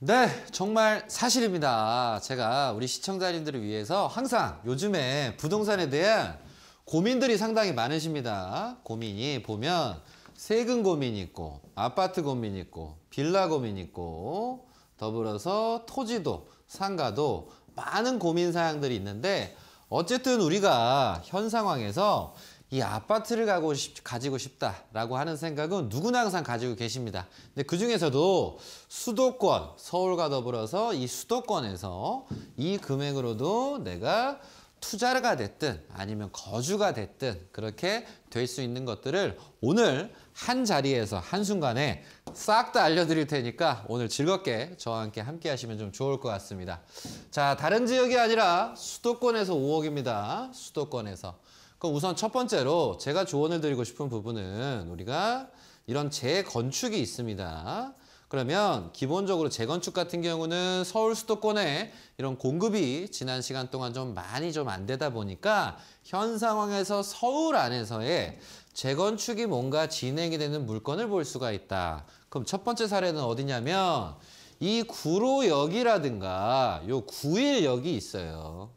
네, 정말 사실입니다. 제가 우리 시청자님들을 위해서 항상 요즘에 부동산에 대한 고민들이 상당히 많으십니다. 고민이 보면 세금 고민 있고, 아파트 고민 있고, 빌라 고민 있고, 더불어서 토지도, 상가도 많은 고민 사항들이 있는데 어쨌든 우리가 현 상황에서 이 아파트를 가고 싶, 가지고 싶다라고 하는 생각은 누구나 항상 가지고 계십니다. 근데 그 중에서도 수도권, 서울과 더불어서 이 수도권에서 이 금액으로도 내가 투자가 됐든 아니면 거주가 됐든 그렇게 될 수 있는 것들을 오늘 한 자리에서 한순간에 싹 다 알려드릴 테니까 오늘 즐겁게 저와 함께 함께 하시면 좀 좋을 것 같습니다. 자, 다른 지역이 아니라 수도권에서 5억입니다. 수도권에서. 그럼 우선 첫 번째로 제가 조언을 드리고 싶은 부분은 우리가 이런 재건축이 있습니다. 그러면 기본적으로 재건축 같은 경우는 서울 수도권에 이런 공급이 지난 시간 동안 좀 많이 좀 안 되다 보니까 현 상황에서 서울 안에서의 재건축이 뭔가 진행이 되는 물건을 볼 수가 있다. 그럼 첫 번째 사례는 어디냐면 이 구로역이라든가 요 구일역이 있어요.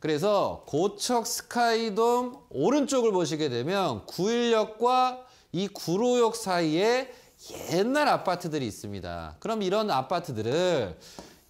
그래서 고척 스카이돔 오른쪽을 보시게 되면 구일역과 이 구로역 사이에 옛날 아파트들이 있습니다. 그럼 이런 아파트들을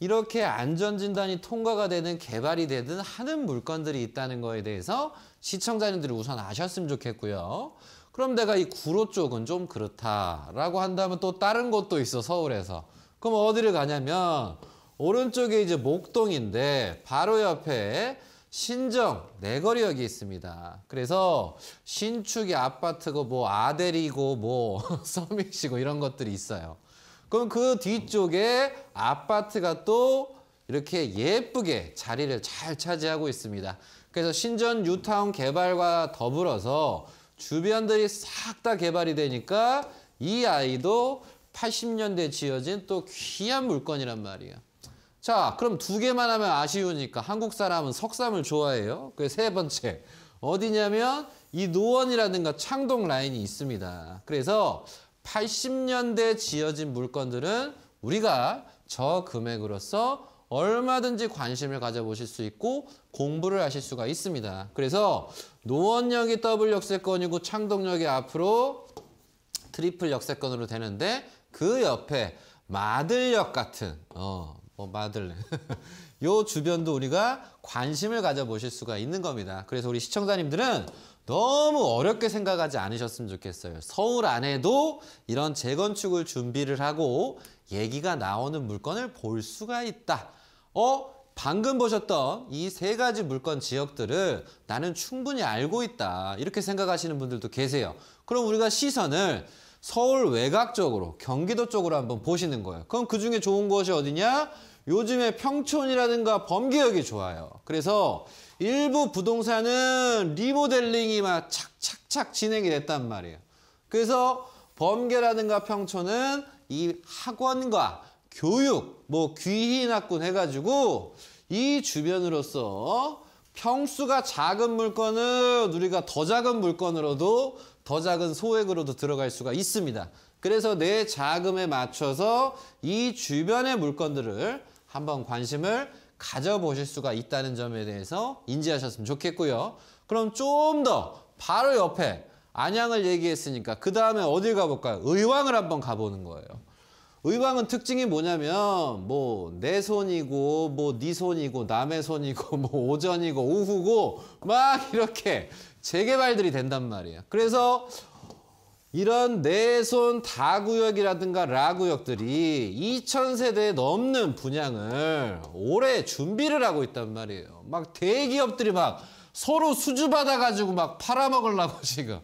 이렇게 안전진단이 통과가 되는 개발이 되든 하는 물건들이 있다는 거에 대해서 시청자님들이 우선 아셨으면 좋겠고요. 그럼 내가 이 구로 쪽은 좀 그렇다라고 한다면 또 다른 곳도 있어 서울에서. 그럼 어디를 가냐면 오른쪽에 이제 목동인데 바로 옆에 신정 내거리역이 네 있습니다. 그래서 신축이 아파트고 뭐 아델이고 뭐 서밋이고 이런 것들이 있어요. 그럼 그 뒤쪽에 아파트가 또 이렇게 예쁘게 자리를 잘 차지하고 있습니다. 그래서 신전 뉴타운 개발과 더불어서 주변들이 싹 다 개발이 되니까 이 아이도 80년대 지어진 또 귀한 물건이란 말이에요. 자, 그럼 두 개만 하면 아쉬우니까 한국 사람은 석삼을 좋아해요. 그 세 번째. 어디냐면 이 노원이라든가 창동 라인이 있습니다. 그래서 80년대 지어진 물건들은 우리가 저 금액으로서 얼마든지 관심을 가져보실 수 있고 공부를 하실 수가 있습니다. 그래서 노원역이 더블 역세권이고 창동역이 앞으로 트리플 역세권으로 되는데 그 옆에 마들역 같은 어, 뭐 마들렌 요 주변도 우리가 관심을 가져보실 수가 있는 겁니다. 그래서 우리 시청자님들은 너무 어렵게 생각하지 않으셨으면 좋겠어요. 서울 안에도 이런 재건축을 준비를 하고 얘기가 나오는 물건을 볼 수가 있다. 어? 방금 보셨던 이 세 가지 물건 지역들을 나는 충분히 알고 있다. 이렇게 생각하시는 분들도 계세요. 그럼 우리가 시선을 서울 외곽 쪽으로 경기도 쪽으로 한번 보시는 거예요. 그럼 그중에 좋은 곳이 어디냐? 요즘에 평촌이라든가 범계역이 좋아요. 그래서 일부 부동산은 리모델링이 막 착착착 진행이 됐단 말이에요. 그래서 범계라든가 평촌은 이 학원과 교육, 뭐 귀희낙군 해가지고 이 주변으로서 평수가 작은 물건을 우리가 더 작은 물건으로도 더 작은 소액으로도 들어갈 수가 있습니다. 그래서 내 자금에 맞춰서 이 주변의 물건들을 한번 관심을 가져보실 수가 있다는 점에 대해서 인지하셨으면 좋겠고요. 그럼 좀 더 바로 옆에 안양을 얘기했으니까 그 다음에 어딜 가볼까요? 의왕을 한번 가보는 거예요. 의왕은 특징이 뭐냐면 뭐 내 손이고 뭐네 손이고 남의 손이고 뭐 오전이고 오후고 막 이렇게 재개발들이 된단 말이에요. 그래서 이런 내손 다구역이라든가 라구역들이 2000세대 넘는 분양을 올해 준비를 하고 있단 말이에요. 막 대기업들이 막 서로 수주받아가지고 막 팔아먹으려고 지금.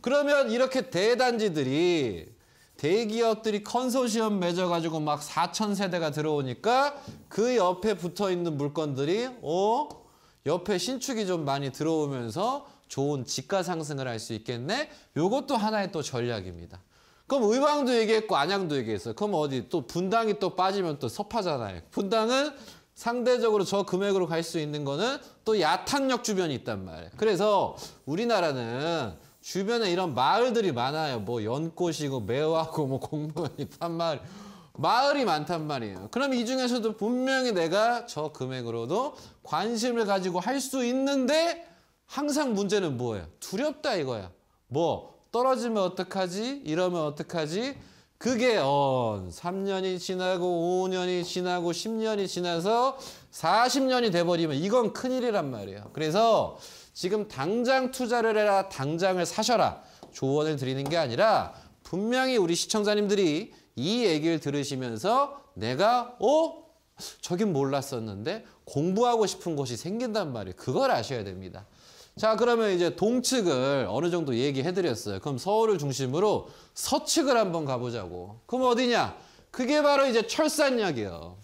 그러면 이렇게 대단지들이 대기업들이 컨소시엄 맺어가지고 막4 0세대가 들어오니까 그 옆에 붙어있는 물건들이 어? 옆에 신축이 좀 많이 들어오면서 좋은 지가 상승을 할 수 있겠네. 요것도 하나의 또 전략입니다. 그럼 의왕도 얘기했고 안양도 얘기했어요. 그럼 어디 또 분당이 또 빠지면 또 섭하잖아요. 분당은 상대적으로 저 금액으로 갈 수 있는 거는 또 야탄역 주변이 있단 말이에요. 그래서 우리나라는 주변에 이런 마을들이 많아요. 뭐 연꽃이고 매화고 뭐 공무원이 판마을 마을이 많단 말이에요. 그럼 이 중에서도 분명히 내가 저 금액으로도 관심을 가지고 할 수 있는데 항상 문제는 뭐예요? 두렵다 이거야. 뭐 떨어지면 어떡하지? 이러면 어떡하지? 그게 어 3년이 지나고 5년이 지나고 10년이 지나서 40년이 돼버리면 이건 큰일이란 말이에요. 그래서 지금 당장 투자를 해라 당장을 사셔라 조언을 드리는 게 아니라 분명히 우리 시청자님들이 이 얘기를 들으시면서 내가 어? 저긴 몰랐었는데 공부하고 싶은 곳이 생긴단 말이에요. 그걸 아셔야 됩니다. 자 그러면 이제 동측을 어느 정도 얘기해 드렸어요 그럼 서울을 중심으로 서측을 한번 가보자고 그럼 어디냐 그게 바로 이제 철산역이에요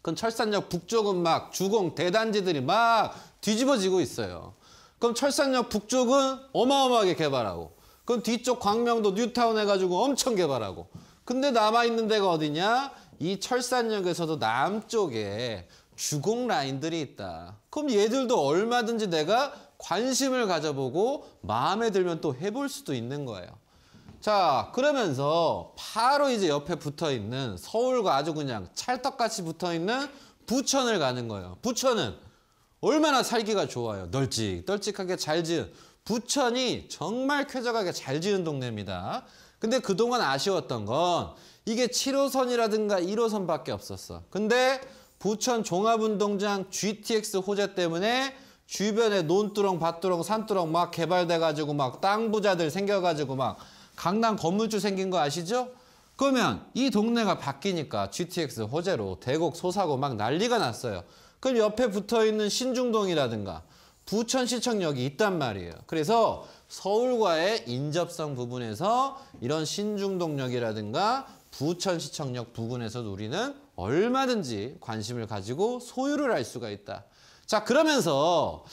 그럼 철산역 북쪽은 막 주공 대단지들이 막 뒤집어지고 있어요 그럼 철산역 북쪽은 어마어마하게 개발하고 그럼 뒤쪽 광명도 뉴타운 해가지고 엄청 개발하고 근데 남아있는 데가 어디냐 이 철산역에서도 남쪽에 주공 라인들이 있다. 그럼 얘들도 얼마든지 내가 관심을 가져보고 마음에 들면 또 해볼 수도 있는 거예요. 자, 그러면서 바로 이제 옆에 붙어 있는 서울과 아주 그냥 찰떡같이 붙어 있는 부천을 가는 거예요. 부천은 얼마나 살기가 좋아요. 널찍, 널찍하게잘 지은. 부천이 정말 쾌적하게 잘 지은 동네입니다. 근데 그동안 아쉬웠던 건 이게 7호선이라든가 1호선밖에 없었어. 근데 부천 종합운동장 GTX 호재 때문에 주변에 논두렁, 밭두렁, 산두렁 막 개발돼가지고 막 땅 부자들 생겨가지고 막 강남 건물주 생긴 거 아시죠? 그러면 이 동네가 바뀌니까 GTX 호재로 대곡 소사고 막 난리가 났어요. 그럼 옆에 붙어있는 신중동이라든가 부천시청역이 있단 말이에요. 그래서 서울과의 인접성 부분에서 이런 신중동역이라든가 부천시청역 부근에서 우리는 얼마든지 관심을 가지고 소유를 할 수가 있다. 자 그러면서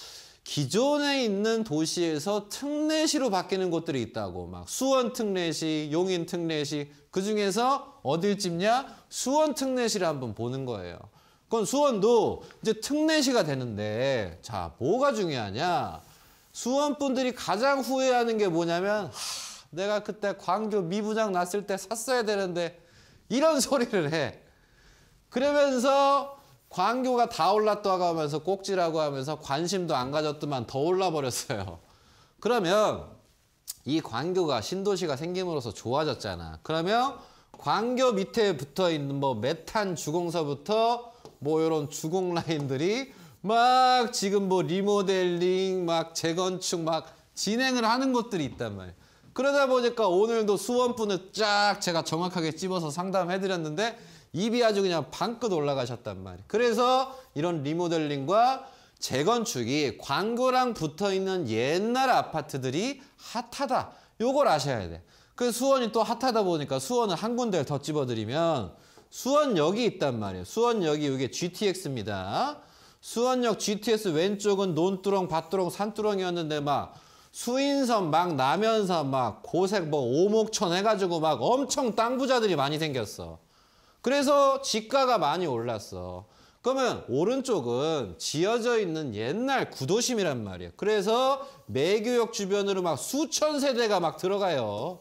기존에 있는 도시에서 특례시로 바뀌는 곳들이 있다고 막 수원 특례시, 용인 특례시 그 중에서 어딜 집냐 수원 특례시를 한번 보는 거예요. 그건 수원도 이제 특례시가 되는데 자 뭐가 중요하냐 수원 분들이 가장 후회하는 게 뭐냐면 하, 내가 그때 광주 미부장 났을 때 샀어야 되는데 이런 소리를 해. 그러면서 광교가 다 올랐다고 하면서 꼭지라고 하면서 관심도 안 가졌더만 더 올라버렸어요. 그러면 이 광교가 신도시가 생김으로써 좋아졌잖아. 그러면 광교 밑에 붙어 있는 뭐 메탄 주공서부터 뭐 이런 주공 라인들이 막 지금 뭐 리모델링 막 재건축 막 진행을 하는 것들이 있단 말이에요. 그러다 보니까 오늘도 수원분을 쫙 제가 정확하게 집어서 상담해 드렸는데 입이 아주 그냥 방끝 올라가셨단 말이에요. 그래서 이런 리모델링과 재건축이 광고랑 붙어 있는 옛날 아파트들이 핫하다. 요걸 아셔야 돼. 그 수원이 또 핫하다 보니까 수원을 한 군데를 더 집어드리면 수원역이 있단 말이에요. 수원역이 이게 GTX입니다. 수원역 GTX 왼쪽은 논두렁, 밭두렁, 산두렁이었는데 막 수인선 막 나면서 막 고색 뭐 오목천 해가지고 막 엄청 땅부자들이 많이 생겼어. 그래서 지가가 많이 올랐어. 그러면 오른쪽은 지어져 있는 옛날 구도심이란 말이에요. 그래서 매교역 주변으로 막 수천 세대가 막 들어가요.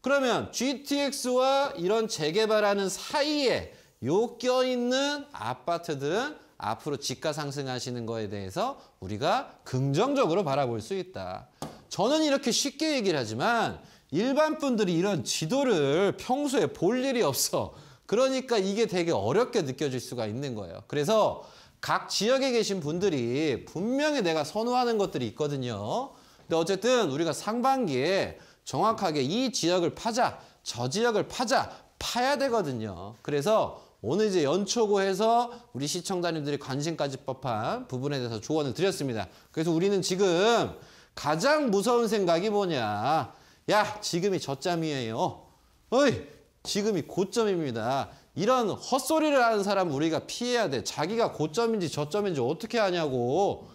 그러면 GTX와 이런 재개발하는 사이에 요 껴있는 아파트들은 앞으로 집가 상승하시는 거에 대해서 우리가 긍정적으로 바라볼 수 있다. 저는 이렇게 쉽게 얘기를 하지만 일반 분들이 이런 지도를 평소에 볼 일이 없어. 그러니까 이게 되게 어렵게 느껴질 수가 있는 거예요. 그래서 각 지역에 계신 분들이 분명히 내가 선호하는 것들이 있거든요. 근데 어쨌든 우리가 상반기에 정확하게 이 지역을 파자, 저 지역을 파자, 파야 되거든요. 그래서 오늘 이제 연초고 해서 우리 시청자님들이 관심 까지 법한 부분에 대해서 조언을 드렸습니다. 그래서 우리는 지금 가장 무서운 생각이 뭐냐. 야, 지금이 저점이에요 어이, 지금이 고점입니다. 이런 헛소리를 하는 사람 우리가 피해야 돼. 자기가 고점인지 저점인지 어떻게 아냐고.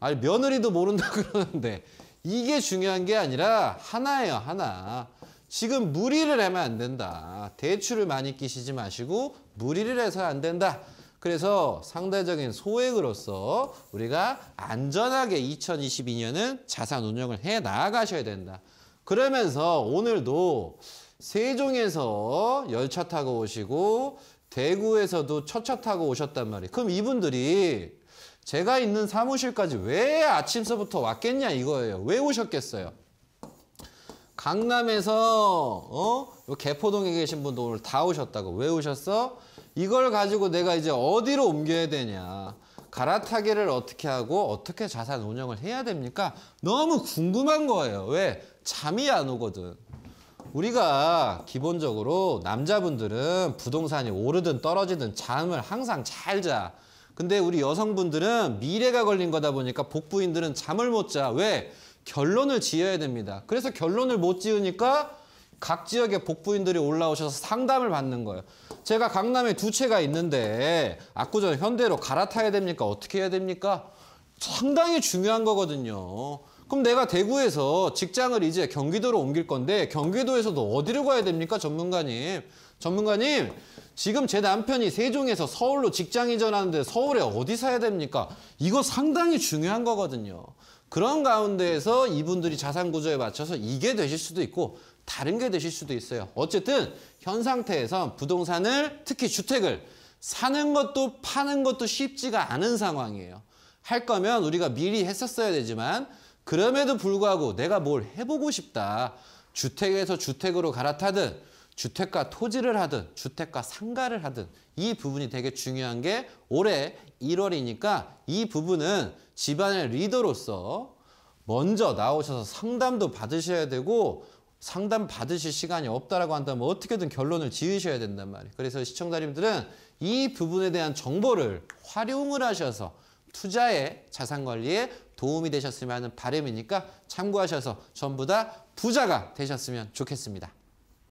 아니 며느리도 모른다 그러는데 이게 중요한 게 아니라 하나예요 하나. 지금 무리를 하면 안 된다. 대출을 많이 끼시지 마시고 무리를 해서 안 된다. 그래서 상대적인 소액으로서 우리가 안전하게 2022년은 자산 운영을 해 나가셔야 된다. 그러면서 오늘도 세종에서 열차 타고 오시고 대구에서도 첫차 타고 오셨단 말이에요. 그럼 이분들이 제가 있는 사무실까지 왜 아침서부터 왔겠냐 이거예요. 왜 오셨겠어요? 강남에서 어? 개포동에 계신 분도 오늘 다 오셨다고. 왜 오셨어? 이걸 가지고 내가 이제 어디로 옮겨야 되냐. 갈아타기를 어떻게 하고 어떻게 자산 운영을 해야 됩니까? 너무 궁금한 거예요. 왜? 잠이 안 오거든. 우리가 기본적으로 남자분들은 부동산이 오르든 떨어지든 잠을 항상 잘 자. 근데 우리 여성분들은 미래가 걸린 거다 보니까 복부인들은 잠을 못 자. 왜? 결론을 지어야 됩니다. 그래서 결론을 못 지으니까 각 지역의 복부인들이 올라오셔서 상담을 받는 거예요. 제가 강남에 두 채가 있는데 압구정 현대로 갈아타야 됩니까? 어떻게 해야 됩니까? 상당히 중요한 거거든요. 그럼 내가 대구에서 직장을 이제 경기도로 옮길 건데 경기도에서도 어디로 가야 됩니까, 전문가님? 전문가님, 지금 제 남편이 세종에서 서울로 직장 이전하는데 서울에 어디 사야 됩니까? 이거 상당히 중요한 거거든요. 그런 가운데에서 이분들이 자산 구조에 맞춰서 이게 되실 수도 있고 다른 게 되실 수도 있어요. 어쨌든 현상태에서 부동산을 특히 주택을 사는 것도 파는 것도 쉽지가 않은 상황이에요. 할 거면 우리가 미리 했었어야 되지만 그럼에도 불구하고 내가 뭘 해보고 싶다. 주택에서 주택으로 갈아타든 주택과 토지를 하든 주택과 상가를 하든 이 부분이 되게 중요한 게 올해 1월이니까 이 부분은 집안의 리더로서 먼저 나오셔서 상담도 받으셔야 되고 상담 받으실 시간이 없다라고 한다면 어떻게든 결론을 지으셔야 된단 말이에요. 그래서 시청자님들은 이 부분에 대한 정보를 활용을 하셔서 투자에 자산 관리에 도움이 되셨으면 하는 바람이니까 참고하셔서 전부 다 부자가 되셨으면 좋겠습니다.